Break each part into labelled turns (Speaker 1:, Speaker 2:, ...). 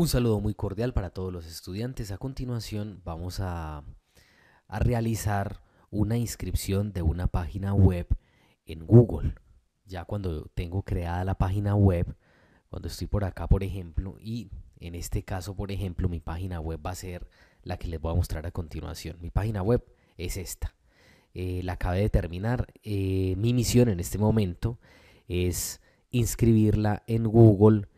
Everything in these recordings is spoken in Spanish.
Speaker 1: Un saludo muy cordial para todos los estudiantes. A continuación vamos a, realizar una inscripción de una página web en Google. Ya cuando tengo creada la página web, cuando estoy por acá, por ejemplo, y en este caso, por ejemplo, mi página web va a ser la que les voy a mostrar a continuación. Mi página web es esta. Eh, la acabé de terminar. Eh, mi misión en este momento es inscribirla en Google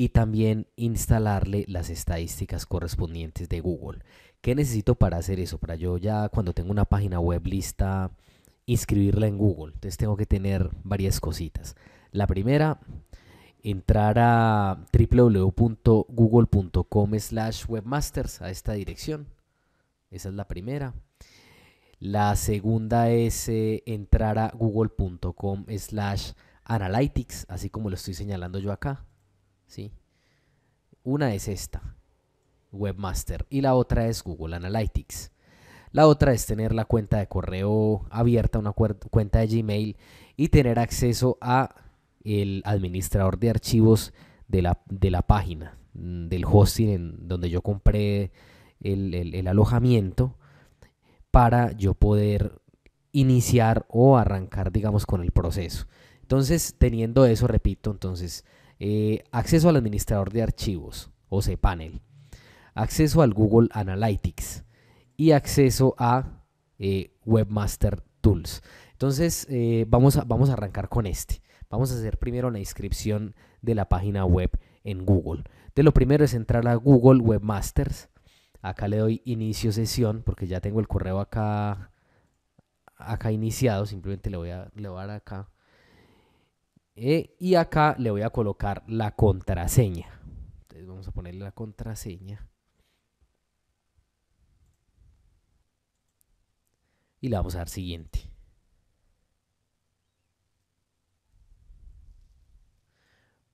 Speaker 1: y también instalarle las estadísticas correspondientes de Google. ¿Qué necesito para hacer eso? Para yo ya cuando tengo una página web lista, inscribirla en Google. Entonces tengo que tener varias cositas. La primera, entrar a www.google.com slash webmasters a esta dirección. Esa es la primera. La segunda es eh, entrar a google.com slash analytics, así como lo estoy señalando yo acá. ¿sí? Una es esta, Webmaster, y la otra es Google Analytics. La otra es tener la cuenta de correo abierta, una cuenta de Gmail y tener acceso a el administrador de archivos de la, página, mm, del hosting en donde yo compré el, el alojamiento para yo poder iniciar o arrancar, digamos, con el proceso. Entonces, teniendo eso, repito, entonces eh, acceso al administrador de archivos o Panel, Acceso al Google Analytics. Y acceso a eh, Webmaster Tools. Entonces eh, vamos, a, vamos a arrancar con este. Vamos a hacer primero la inscripción de la página web en Google. De lo primero es entrar a Google Webmasters. Acá le doy inicio sesión porque ya tengo el correo acá acá iniciado. Simplemente le voy a, le voy a dar acá eh, y acá le voy a colocar la contraseña. Entonces vamos a ponerle la contraseña. Y le vamos a dar siguiente.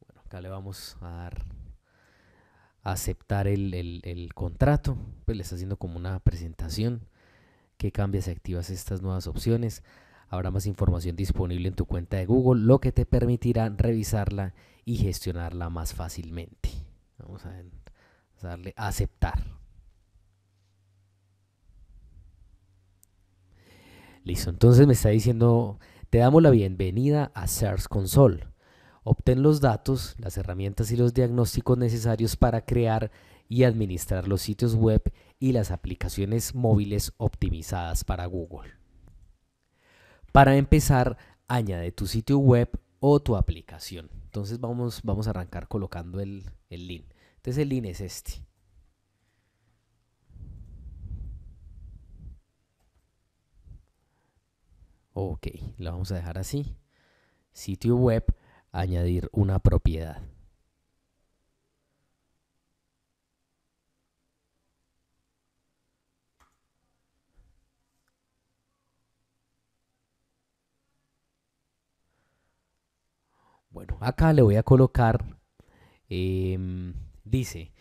Speaker 1: Bueno, acá le vamos a dar aceptar el, contrato. Pues le está haciendo como una presentación que cambias si activas estas nuevas opciones habrá más información disponible en tu cuenta de Google, lo que te permitirá revisarla y gestionarla más fácilmente. Vamos a darle a aceptar. Listo, entonces me está diciendo, te damos la bienvenida a Search Console. Obtén los datos, las herramientas y los diagnósticos necesarios para crear y administrar los sitios web y las aplicaciones móviles optimizadas para Google. Para empezar, añade tu sitio web o tu aplicación. Entonces vamos, vamos a arrancar colocando el, el link. Entonces el link es este. Ok, lo vamos a dejar así. Sitio web, añadir una propiedad. bueno, acá le voy a colocar, em, dice,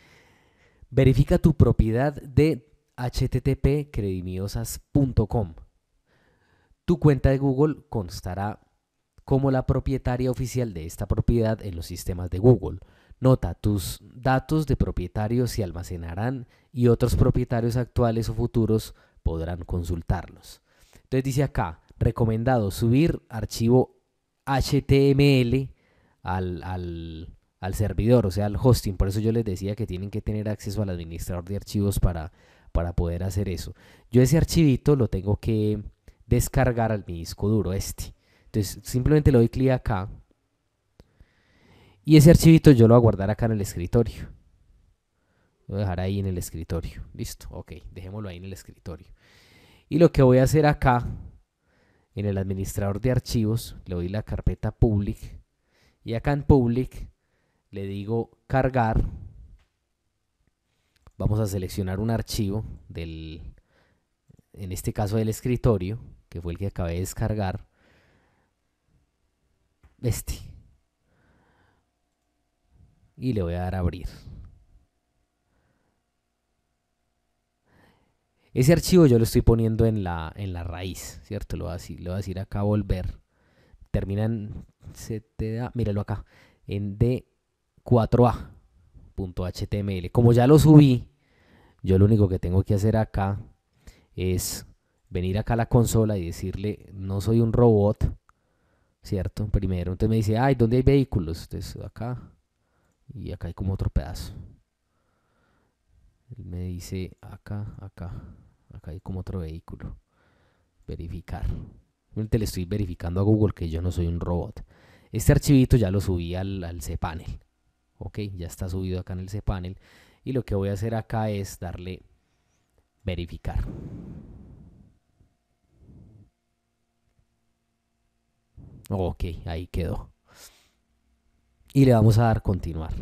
Speaker 1: verifica tu propiedad de http.credimiosas.com. Tu cuenta de Google constará como la propietaria oficial de esta propiedad en los sistemas de Google. Nota, tus datos de propietarios se almacenarán y otros propietarios actuales o futuros podrán consultarlos. Entonces dice acá, recomendado subir archivo HTML al, servidor, o sea, al hosting. Por eso yo les decía que tienen que tener acceso al administrador de archivos para, para poder hacer eso. Yo ese archivito lo tengo que descargar al mi disco duro, este. Entonces simplemente le doy clic acá y ese archivito yo lo voy a guardar acá en el escritorio. Lo voy a dejar ahí en el escritorio. Listo, ok, dejémoslo ahí en el escritorio. Y lo que voy a hacer acá, en el administrador de archivos, le doy la carpeta public y acá en public le digo cargar. Vamos a seleccionar un archivo del, en este caso del escritorio, que fue el que acabé de descargar. Este. Y le voy a dar a abrir. Ese archivo yo lo estoy poniendo en la, en la raíz, ¿cierto? Lo a lo voy a decir acá volver. Terminan se te da, míralo acá, en d4a.html. Como ya lo subí, yo lo único que tengo que hacer acá es venir acá a la consola y decirle, no soy un robot, ¿cierto? Primero, entonces me dice, ay, ¿dónde hay vehículos? Entonces acá, y acá hay como otro pedazo. me dice, acá, acá, acá hay como otro vehículo. Verificar. le estoy verificando a Google que yo no soy un robot. Este archivito ya lo subí al, cPanel. Ok, ya está subido acá en el cPanel. Y lo que voy a hacer acá es darle verificar. Ok, ahí quedó. Y le vamos a dar continuar.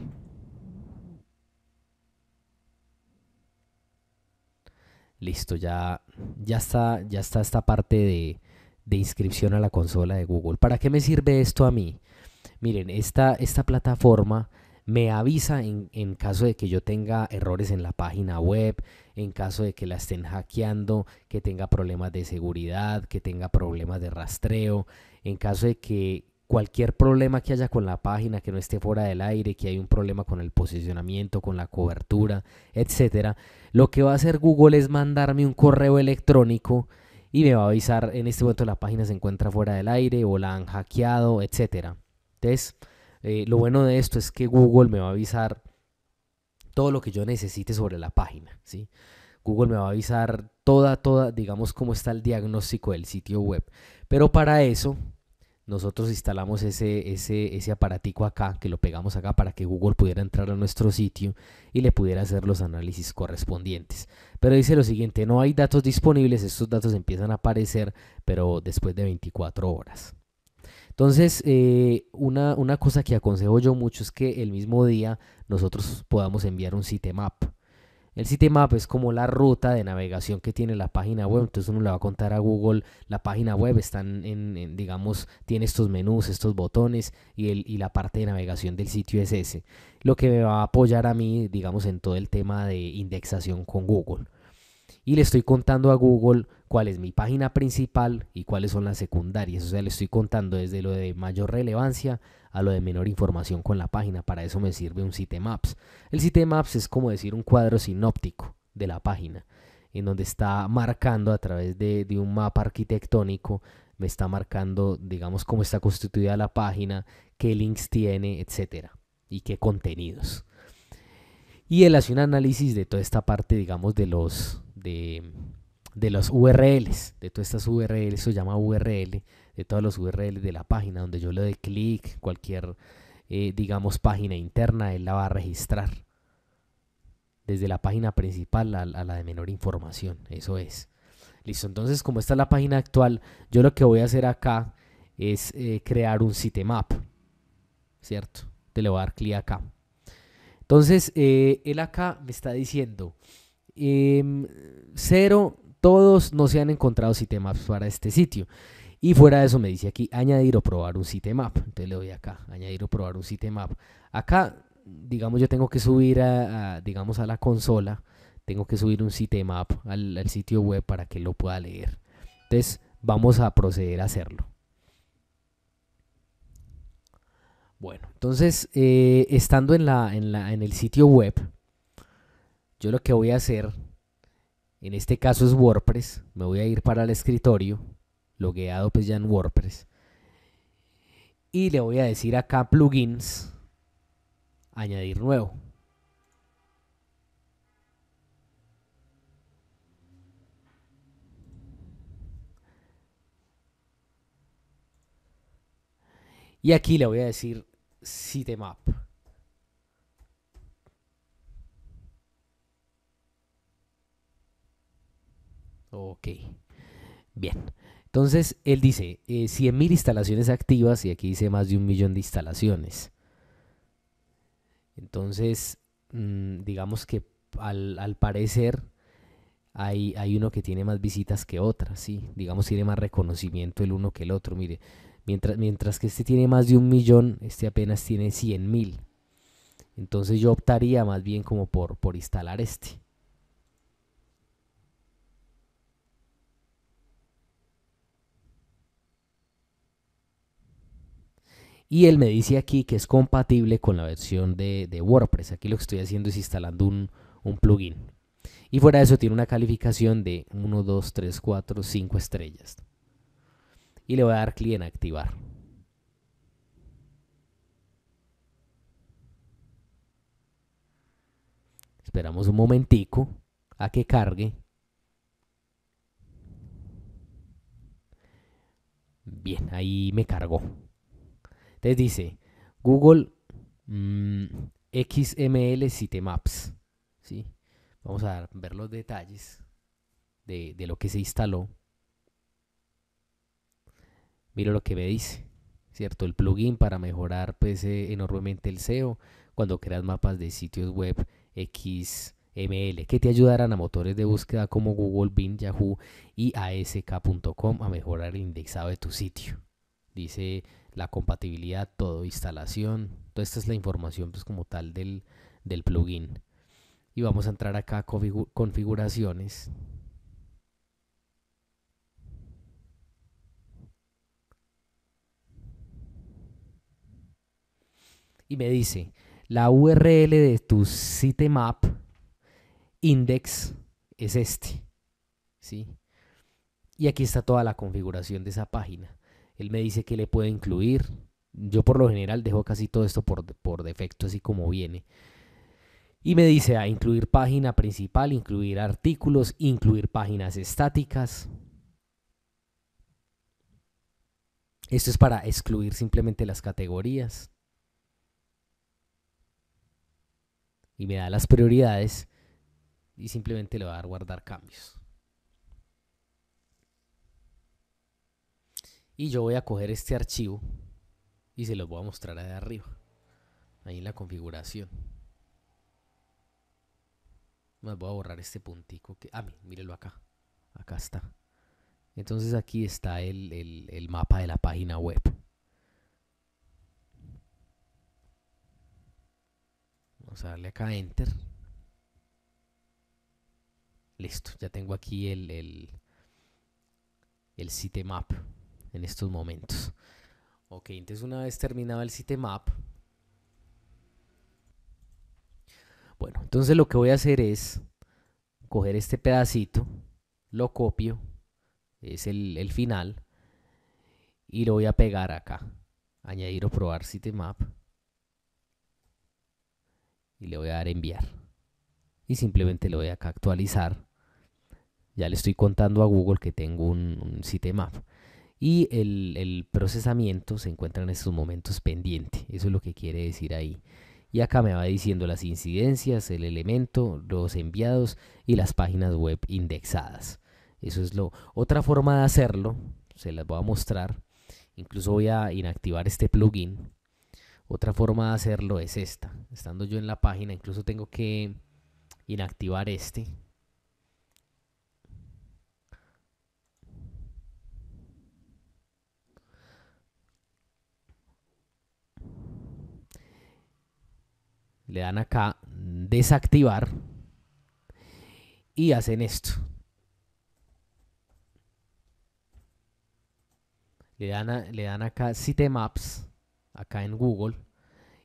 Speaker 1: Listo, ya, ya, está, ya está esta parte de, de inscripción a la consola de Google. ¿Para qué me sirve esto a mí? Miren, esta, esta plataforma me avisa en, en, caso de que yo tenga errores en la página web, en caso de que la estén hackeando, que tenga problemas de seguridad, que tenga problemas de rastreo, en caso de que cualquier problema que haya con la página, que no esté fuera del aire, que hay un problema con el posicionamiento, con la cobertura, etcétera, lo que va a hacer Google es mandarme un correo electrónico y me va a avisar en este momento la página se encuentra fuera del aire o la han hackeado, etcétera. Entonces, eh, lo bueno de esto es que Google me va a avisar todo lo que yo necesite sobre la página, Google me va a avisar toda, toda, digamos, cómo está el diagnóstico del sitio web. Pero para eso nosotros instalamos ese, ese, aparatico acá, que lo pegamos acá para que Google pudiera entrar a nuestro sitio y le pudiera hacer los análisis correspondientes. Pero dice lo siguiente, no hay datos disponibles, estos datos empiezan a aparecer, pero después de 24 horas. Entonces, eh, una, una cosa que aconsejo yo mucho es que el mismo día nosotros podamos enviar un sitemap. El sitemap es como la ruta de navegación que tiene la página web. Entonces uno le va a contar a Google, la página web está en, en, digamos, tiene estos menús, estos botones y, el, y la parte de navegación del sitio es ese. Lo que me va a apoyar a mí, digamos, en todo el tema de indexación con Google. Y le estoy contando a Google cuál es mi página principal y cuáles son las secundarias. O sea, le estoy contando desde lo de mayor relevancia a lo de menor información con la página. Para eso me sirve un Sitemaps. El Sitemaps es como decir un cuadro sinóptico de la página, en donde está marcando a través de, un mapa arquitectónico, me está marcando, digamos, cómo está constituida la página, qué links tiene, etcétera, y qué contenidos. Y él hace un análisis de toda esta parte, digamos, de los, de, de los URLs, de todas estas URLs, se llama URL, todos los urls de la página, donde yo le doy clic, cualquier, eh, digamos, página interna, él la va a registrar. Desde la página principal a, la de menor información, eso es. Listo, entonces como está la página actual, yo lo que voy a hacer acá es eh, crear un sitemap, ¿cierto? Te le voy a dar clic acá. Entonces, eh, él acá me está diciendo, em, cero, todos no se han encontrado sitemaps para este sitio. Y fuera de eso me dice aquí añadir o probar un sitemap. Entonces le doy acá, añadir o probar un sitemap. Acá, digamos, yo tengo que subir a, digamos, a la consola, tengo que subir un sitemap al, sitio web para que lo pueda leer. Entonces vamos a proceder a hacerlo. Bueno, entonces eh, estando en, la, en, en el sitio web, yo lo que voy a hacer, en este caso es WordPress, me voy a ir para el escritorio logueado pues ya en WordPress. Y le voy a decir acá plugins, añadir nuevo. Y aquí le voy a decir sitemap. Ok. Bien. Entonces, él dice, eh, 100.000 instalaciones activas y aquí dice más de un millón de instalaciones. Entonces, mm, digamos que al, parecer hay, hay, uno que tiene más visitas que otra. ¿sí? Digamos tiene más reconocimiento el uno que el otro. Mire, mientras, mientras que este tiene más de un millón, este apenas tiene 100.000. Entonces yo optaría más bien como por, por instalar este. Y él me dice aquí que es compatible con la versión de, WordPress. Aquí lo que estoy haciendo es instalando un, un plugin. Y fuera de eso tiene una calificación de 1, 2, 3, 4, 5 estrellas. Y le voy a dar clic en activar. Esperamos un momentico a que cargue. Bien, ahí me cargó. Entonces dice Google mm, XML Sitemaps. ¿sí? Vamos a ver los detalles de, lo que se instaló. Miro lo que me dice, ¿cierto? El plugin para mejorar pues, eh, enormemente el SEO cuando creas mapas de sitios web XML que te ayudarán a motores de búsqueda como Google, Bing, Yahoo y ASK.com a mejorar el indexado de tu sitio. Dice la compatibilidad, todo, instalación. Toda esta es la información pues como tal del, plugin. Y vamos a entrar acá a configuraciones. Y me dice, la URL de tu sitemap index es este. ¿sí? Y aquí está toda la configuración de esa página. Él me dice que le puede incluir. Yo por lo general dejo casi todo esto por, por defecto, así como viene. Y me dice a ah, incluir página principal, incluir artículos, incluir páginas estáticas. Esto es para excluir simplemente las categorías. Y me da las prioridades y simplemente le va a dar guardar cambios. Y yo voy a coger este archivo y se los voy a mostrar ahí arriba. Ahí en la configuración. me voy a borrar este puntico que... Ah, mírelo acá. Acá está. Entonces aquí está el, mapa de la página web. Vamos a darle acá Enter. Listo, ya tengo aquí el, el, el sitemap en estos momentos. Ok, entonces una vez terminado el sitemap, bueno, entonces lo que voy a hacer es coger este pedacito, lo copio, es el, final, y lo voy a pegar acá. Añadir o probar sitemap. Y le voy a dar enviar. Y simplemente lo voy acá a actualizar. Ya le estoy contando a Google que tengo un, un sitemap y el, procesamiento se encuentra en estos momentos pendiente. Eso es lo que quiere decir ahí. Y acá me va diciendo las incidencias, el elemento, los enviados y las páginas web indexadas. Eso es lo. Otra forma de hacerlo, se las voy a mostrar. Incluso voy a inactivar este plugin. Otra forma de hacerlo es esta. Estando yo en la página, incluso tengo que inactivar este le dan acá desactivar y hacen esto. Le dan, le dan acá sitemaps, acá en Google,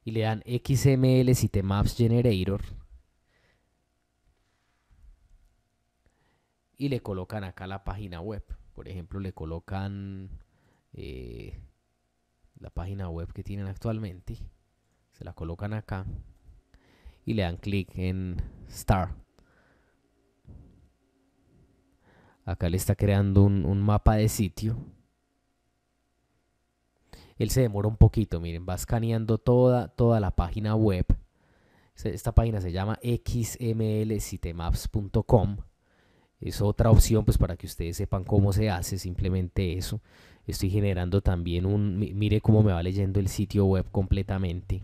Speaker 1: y le dan XML sitemaps Generator. Y le colocan acá la página web. Por ejemplo, le colocan eh, la página web que tienen actualmente. Se la colocan acá y le dan clic en Star. Acá le está creando un, mapa de sitio. Él se demora un poquito, miren, va escaneando toda, toda la página web. Esta página se llama xmlsitemaps.com. Es otra opción pues para que ustedes sepan cómo se hace, simplemente eso. Estoy generando también un... Mire cómo me va leyendo el sitio web completamente.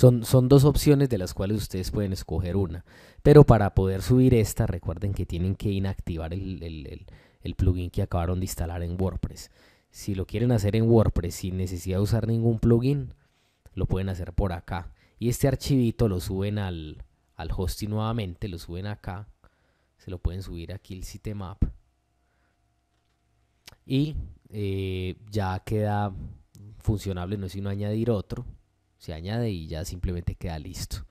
Speaker 1: Son, dos opciones de las cuales ustedes pueden escoger una. Pero para poder subir esta, recuerden que tienen que inactivar el, plugin que acabaron de instalar en WordPress. Si lo quieren hacer en WordPress sin necesidad de usar ningún plugin, lo pueden hacer por acá. Y este archivito lo suben al, al hosting nuevamente, lo suben acá. Se lo pueden subir aquí el sitemap. Y eh, ya queda funcionable, no es sino añadir otro se añade y ya simplemente queda listo.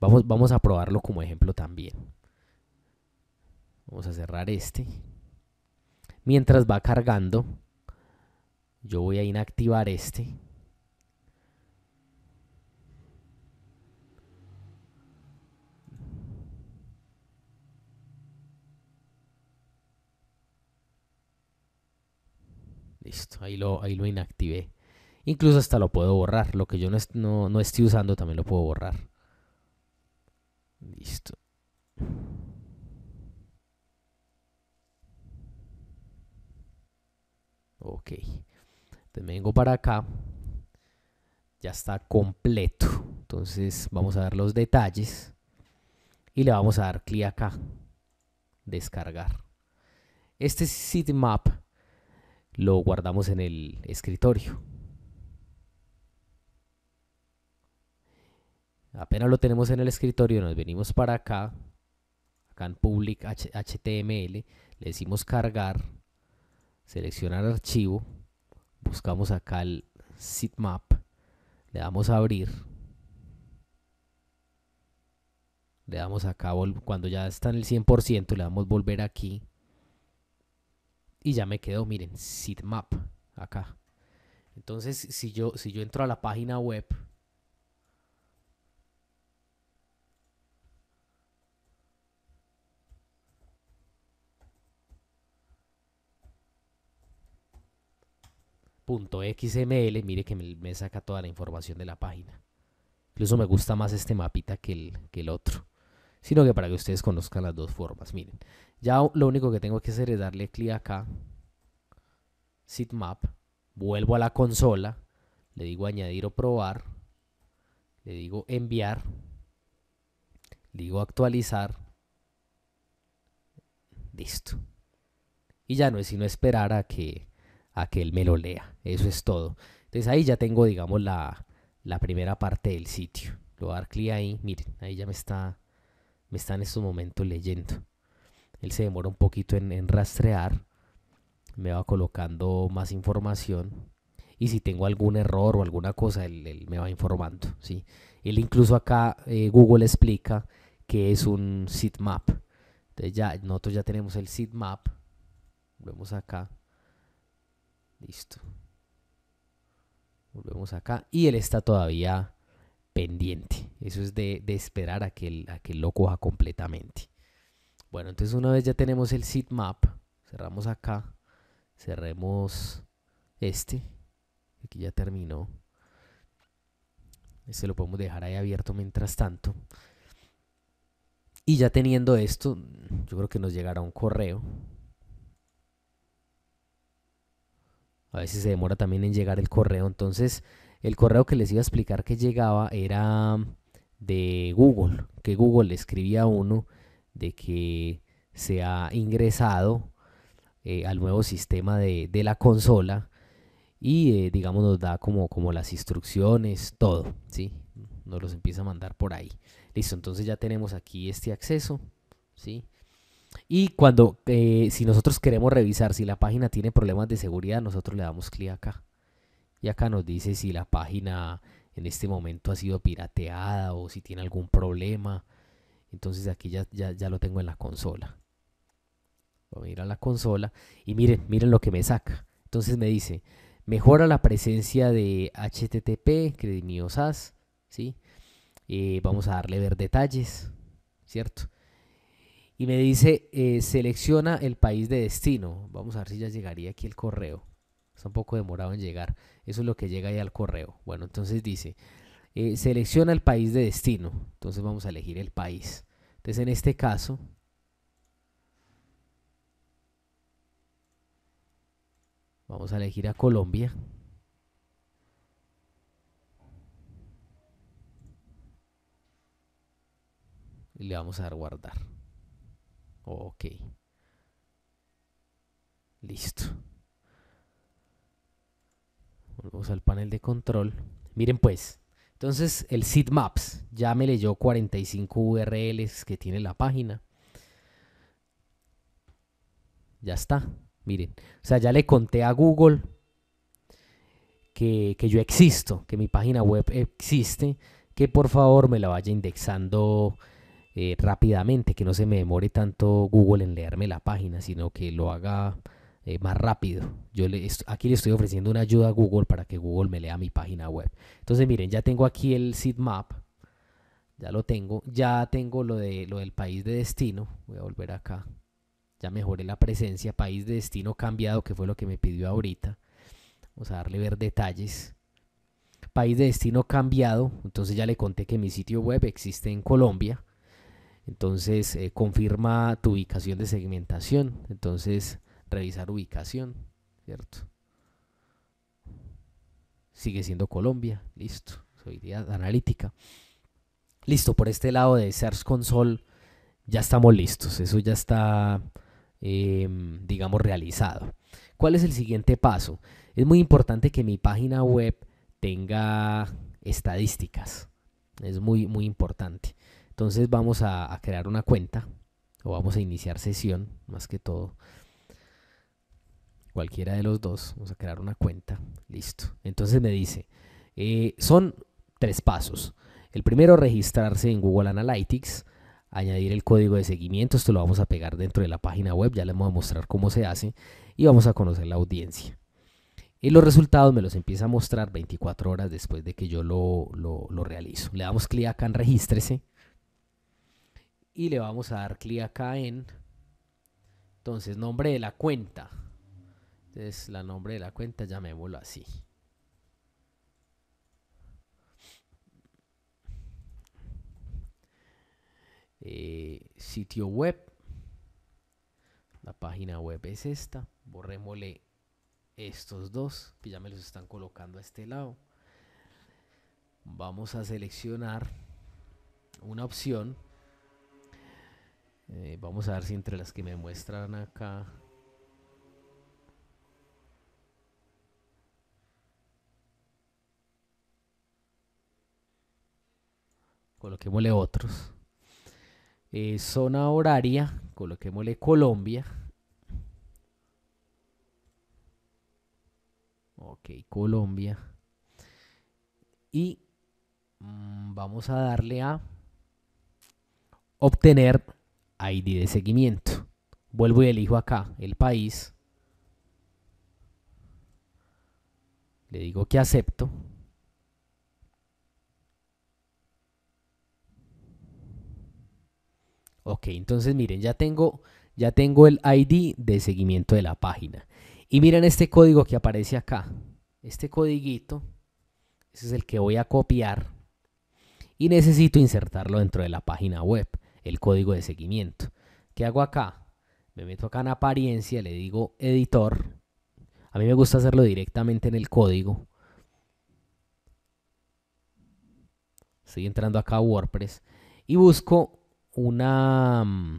Speaker 1: Vamos, vamos a probarlo como ejemplo también. Vamos a cerrar este. Mientras va cargando, yo voy a inactivar este. Listo, ahí lo, ahí lo inactivé. Incluso hasta lo puedo borrar. Lo que yo no, estoy usando también lo puedo borrar. Listo. Ok. Entonces vengo para acá. Ya está completo. Entonces vamos a ver los detalles. Y le vamos a dar clic acá. Descargar. Este map lo guardamos en el escritorio. Apenas lo tenemos en el escritorio, nos venimos para acá, acá en public HTML, le decimos cargar, seleccionar archivo, buscamos acá el sitemap, le damos a abrir, le damos acá, cuando ya está en el 100%, le damos volver aquí y ya me quedó, miren, sitemap acá. Entonces, si yo, si yo entro a la página web, .xml, mire que me, saca toda la información de la página. Incluso me gusta más este mapita que el, que el otro. Sino que para que ustedes conozcan las dos formas. Miren, ya lo único que tengo que hacer es darle clic acá. Sitemap. Vuelvo a la consola. Le digo añadir o probar. Le digo enviar. Le digo actualizar. Listo. Y ya no es sino esperar a que a que él me lo lea. Eso es todo. Entonces ahí ya tengo, digamos, la, la primera parte del sitio. Lo voy a dar clic ahí. Miren, ahí ya me está, me está en estos momentos leyendo. Él se demora un poquito en, en rastrear. Me va colocando más información. Y si tengo algún error o alguna cosa, él, me va informando. ¿sí? Él incluso acá, eh, Google explica que es un sitemap. Entonces ya, nosotros ya tenemos el sitemap. Vemos acá. Listo. Volvemos acá. Y él está todavía pendiente. Eso es de, de esperar a que, a que lo coja completamente. Bueno, entonces una vez ya tenemos el sitemap map, cerramos acá, cerremos este, aquí ya terminó. Este lo podemos dejar ahí abierto mientras tanto. Y ya teniendo esto, yo creo que nos llegará un correo A veces se demora también en llegar el correo. Entonces, el correo que les iba a explicar que llegaba era de Google, que Google le escribía a uno de que se ha ingresado eh, al nuevo sistema de, la consola y eh, digamos nos da como, como las instrucciones, todo, ¿sí? Nos los empieza a mandar por ahí. Listo, entonces ya tenemos aquí este acceso, ¿sí? Y cuando, eh, si nosotros queremos revisar si la página tiene problemas de seguridad, nosotros le damos clic acá. Y acá nos dice si la página en este momento ha sido pirateada o si tiene algún problema. Entonces aquí ya, ya, lo tengo en la consola. Voy a ir a la consola y miren, miren lo que me saca. Entonces me dice, mejora la presencia de HTTP, que de mi ¿sí? Eh, vamos a darle ver detalles, ¿cierto? y me dice, eh, selecciona el país de destino. Vamos a ver si ya llegaría aquí el correo. Está un poco demorado en llegar. Eso es lo que llega ahí al correo. Bueno, entonces dice, eh, selecciona el país de destino. Entonces vamos a elegir el país. Entonces en este caso... Vamos a elegir a Colombia. Y le vamos a dar guardar. Ok. Listo. Volvemos al panel de control. Miren pues, entonces el Maps ya me leyó 45 URLs que tiene la página. Ya está, miren. O sea, ya le conté a Google que, que yo existo, que mi página web existe, que por favor me la vaya indexando eh, rápidamente, que no se me demore tanto Google en leerme la página, sino que lo haga eh, más rápido. Yo le, aquí le estoy ofreciendo una ayuda a Google para que Google me lea mi página web. Entonces, miren, ya tengo aquí el sitemap. Ya lo tengo. Ya tengo lo, de, lo del país de destino. Voy a volver acá. Ya mejoré la presencia. País de destino cambiado, que fue lo que me pidió ahorita. Vamos a darle ver detalles. País de destino cambiado. Entonces ya le conté que mi sitio web existe en Colombia. Entonces, eh, confirma tu ubicación de segmentación. Entonces, revisar ubicación, ¿cierto? Sigue siendo Colombia, listo. de analítica. Listo, por este lado de Search Console ya estamos listos. Eso ya está, em, digamos, realizado. ¿Cuál es el siguiente paso? Es muy importante que mi página web tenga estadísticas. Es muy, muy importante. Entonces vamos a, crear una cuenta o vamos a iniciar sesión, más que todo. Cualquiera de los dos, vamos a crear una cuenta. Listo. Entonces me dice, eh, son tres pasos. El primero, registrarse en Google Analytics, añadir el código de seguimiento, esto lo vamos a pegar dentro de la página web, ya les vamos a mostrar cómo se hace y vamos a conocer la audiencia. Y los resultados me los empieza a mostrar 24 horas después de que yo lo, lo, lo realizo. Le damos clic acá en regístrese y le vamos a dar clic acá en entonces nombre de la cuenta entonces la nombre de la cuenta llamémoslo así eh, sitio web la página web es esta borrémosle estos dos que ya me los están colocando a este lado vamos a seleccionar una opción eh, vamos a ver si entre las que me muestran acá. Coloquémosle otros. Eh, zona horaria, coloquémosle Colombia. Ok, Colombia. Y mm, vamos a darle a obtener ID de seguimiento. Vuelvo y elijo acá el país. Le digo que acepto. Ok, entonces miren, ya tengo, ya tengo el ID de seguimiento de la página. Y miren este código que aparece acá. Este codiguito, ese es el que voy a copiar y necesito insertarlo dentro de la página web el código de seguimiento. ¿Qué hago acá? Me meto acá en apariencia, le digo editor. A mí me gusta hacerlo directamente en el código. Estoy entrando acá a WordPress y busco mm,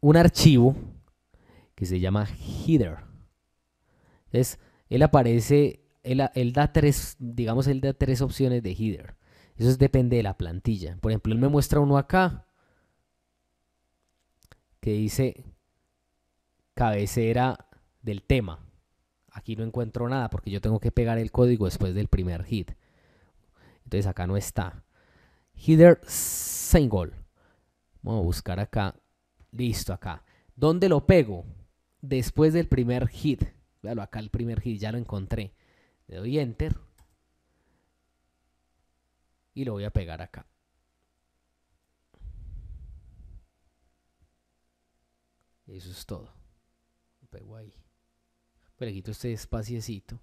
Speaker 1: un archivo que se llama header. Entonces, él aparece, él da tres, digamos, él da tres opciones de header. Eso depende de la plantilla. Por ejemplo, él me muestra uno acá que dice cabecera del tema. Aquí no encuentro nada porque yo tengo que pegar el código después del primer hit. Entonces acá no está. Header single. Vamos a buscar acá. Listo, acá. ¿Dónde lo pego? Después del primer hit. Véalo acá el primer hit, ya lo encontré. Le doy enter y lo voy a pegar acá. Eso es todo. Lo pego ahí. Pero pues le quito este espaciecito.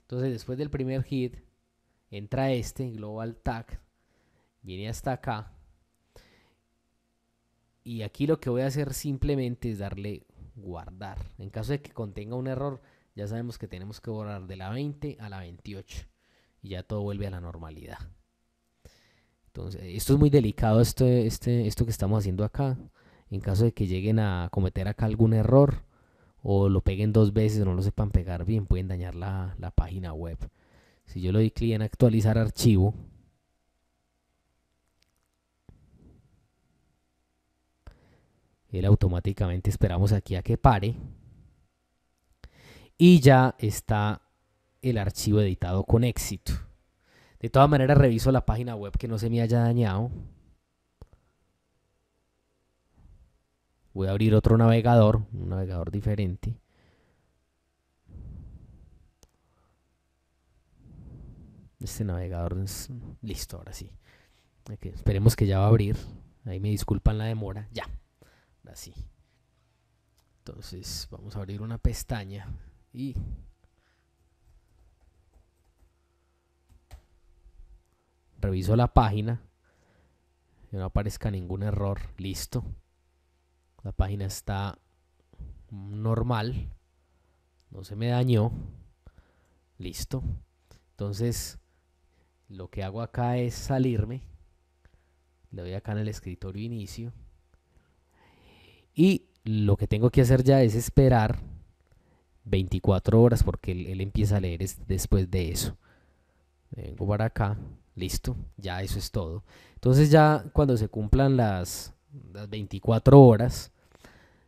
Speaker 1: Entonces después del primer hit entra este global tag. Viene hasta acá. Y aquí lo que voy a hacer simplemente es darle guardar. En caso de que contenga un error, ya sabemos que tenemos que borrar de la 20 a la 28 y ya todo vuelve a la normalidad. Entonces, esto es muy delicado, esto, este, esto que estamos haciendo acá. En caso de que lleguen a cometer acá algún error o lo peguen dos veces o no lo sepan pegar bien, pueden dañar la, la página web. Si yo le doy clic en actualizar archivo, él automáticamente esperamos aquí a que pare y ya está el archivo editado con éxito. De todas maneras, reviso la página web que no se me haya dañado. Voy a abrir otro navegador, un navegador diferente. Este navegador es listo, ahora sí. esperemos que ya va a abrir. Ahí me disculpan la demora. Ya, así Entonces vamos a abrir una pestaña y reviso la página, que no aparezca ningún error, listo. La página está normal, no se me dañó, listo. Entonces, lo que hago acá es salirme, le doy acá en el escritorio inicio, y lo que tengo que hacer ya es esperar 24 horas porque él, empieza a leer después de eso. Vengo para acá, Listo, ya eso es todo. Entonces ya cuando se cumplan las, 24 horas,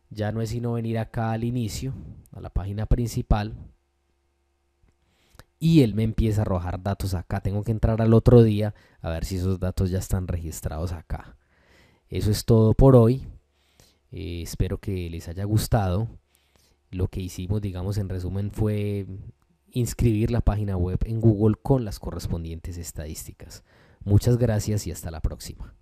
Speaker 1: ya no es sino venir acá al inicio, a la página principal, y él me empieza a arrojar datos acá. Tengo que entrar al otro día a ver si esos datos ya están registrados acá. Eso es todo por hoy. Eh, espero que les haya gustado. Lo que hicimos, digamos, en resumen fue inscribir la página web en Google con las correspondientes estadísticas. Muchas gracias y hasta la próxima.